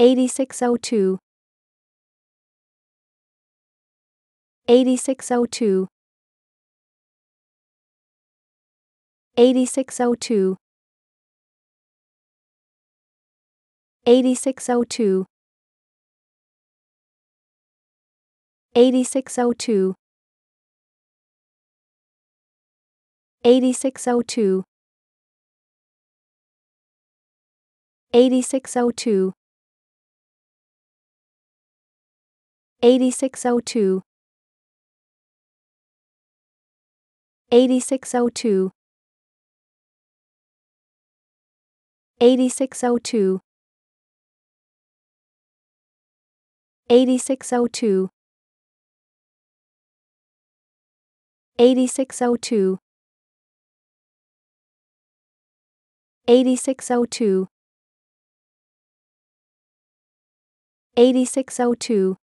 8602 8602 8602 8602 8602 8602 8602 8602 8602 8602 8602 8602 8602 8602